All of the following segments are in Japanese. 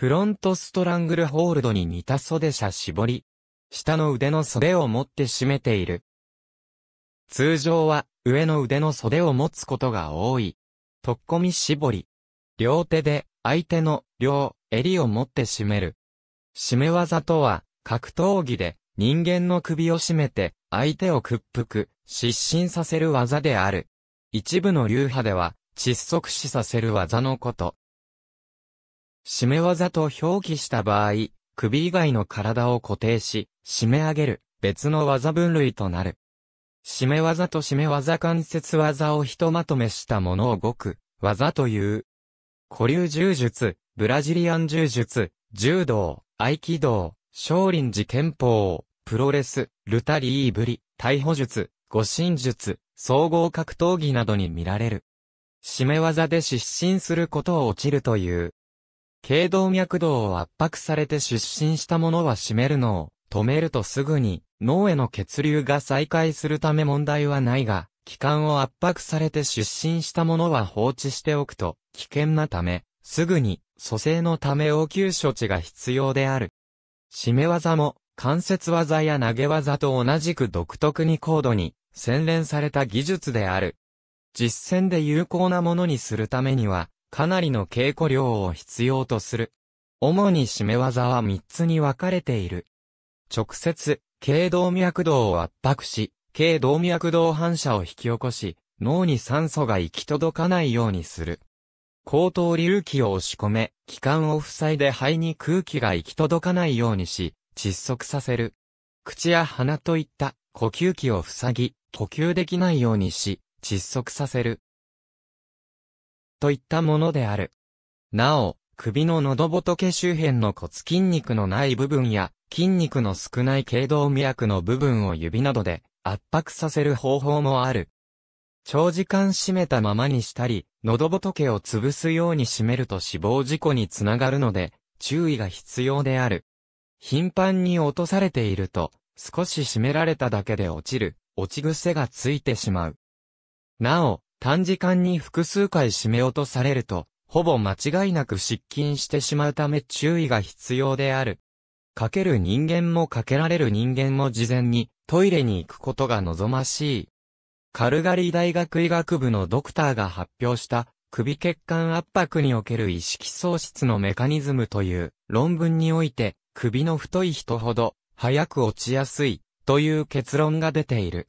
フロントストラングルホールドに似た袖車絞り。下の腕の袖を持って締めている。通常は上の腕の袖を持つことが多い。とっこみ絞り。両手で相手の両襟を持って締める。締め技とは格闘技で人間の首を締めて相手を屈服、失神させる技である。一部の流派では窒息死させる技のこと。締め技と表記した場合、首以外の体を固定し、締め上げる、別の技分類となる。締め技と締め技関節技をひとまとめしたものをごく、技という。古流柔術、ブラジリアン柔術、柔道、合気道、少林寺拳法、プロレス、ルタリーブリ、逮捕術、護身術、総合格闘技などに見られる。締め技で失神することを落ちるという。頸動脈動を圧迫されて出身したものは閉めるのを止めるとすぐに脳への血流が再開するため問題はないが、気管を圧迫されて出身したものは放置しておくと危険なため、すぐに蘇生のため応急処置が必要である。締め技も関節技や投げ技と同じく独特に高度に洗練された技術である。実践で有効なものにするためには、かなりの稽古量を必要とする。主に締め技は3つに分かれている。直接、軽動脈動を圧迫し、軽動脈動反射を引き起こし、脳に酸素が行き届かないようにする。後頭隆起を押し込め、気管を塞いで肺に空気が行き届かないようにし、窒息させる。口や鼻といった呼吸器を塞ぎ、呼吸できないようにし、窒息させる。といったものである。なお、首の喉仏周辺の骨筋肉のない部分や、筋肉の少ない頸動脈の部分を指などで圧迫させる方法もある。長時間締めたままにしたり、喉仏を潰すように締めると死亡事故につながるので、注意が必要である。頻繁に落とされていると、少し締められただけで落ちる、落ち癖がついてしまう。なお、短時間に複数回締め落とされると、ほぼ間違いなく失禁してしまうため注意が必要である。かける人間もかけられる人間も事前にトイレに行くことが望ましい。カルガリー大学医学部のドクターが発表した首血管圧迫における意識喪失のメカニズムという論文において首の太い人ほど早く落ちやすいという結論が出ている。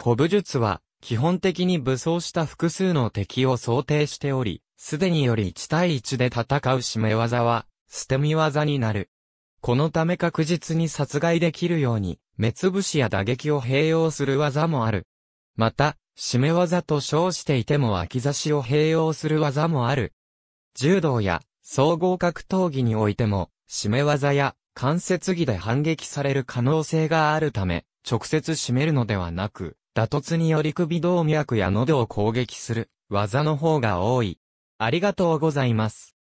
古武術は基本的に武装した複数の敵を想定しており、すでにより1対1で戦う締め技は、捨て身技になる。このため確実に殺害できるように、目つぶしや打撃を併用する技もある。また、締め技と称していても脇差しを併用する技もある。柔道や総合格闘技においても、締め技や関節技で反撃される可能性があるため、直接締めるのではなく、打突により首動脈や喉を攻撃する技の方が多い。ありがとうございます。